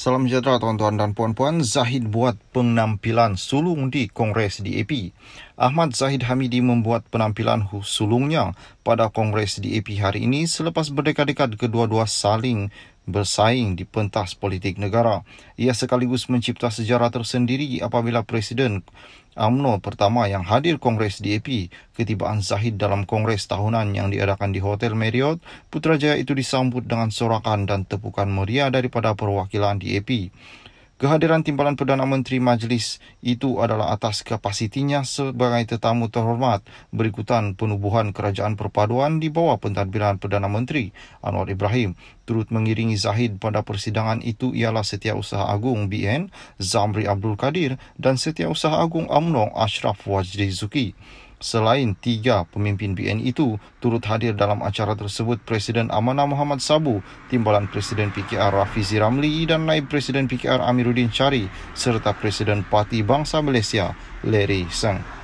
Salam sejahtera tuan-tuan dan puan-puan. Zahid buat penampilan sulung di Kongres DAP. Ahmad Zahid Hamidi membuat penampilan sulungnya pada Kongres DAP hari ini selepas berdekad-dekad kedua-dua saling bersaing di pentas politik negara. Ia sekaligus mencipta sejarah tersendiri apabila Presiden UMNO pertama yang hadir Kongres DAP ketibaan Zahid dalam Kongres tahunan yang diadakan di Hotel Marriott, Putrajaya itu disambut dengan sorakan dan tepukan meriah daripada perwakilan DAP. Kehadiran timbalan Perdana Menteri Majlis itu adalah atas kapasitinya sebagai tetamu terhormat berikutan penubuhan Kerajaan Perpaduan di bawah pentadbiran Perdana Menteri Anwar Ibrahim. Turut mengiringi Zahid pada persidangan itu ialah Setiausaha Agung BN Zamri Abdul Kadir dan Setiausaha Agung UMNO Ashraf Wajdi Zuki. Selain tiga pemimpin BN itu turut hadir dalam acara tersebut Presiden Amanah Muhammad Sabu, Timbalan Presiden PKR Rafizi Ramli dan Naib Presiden PKR Amiruddin Chari serta Presiden Parti Bangsa Malaysia Larry Sang.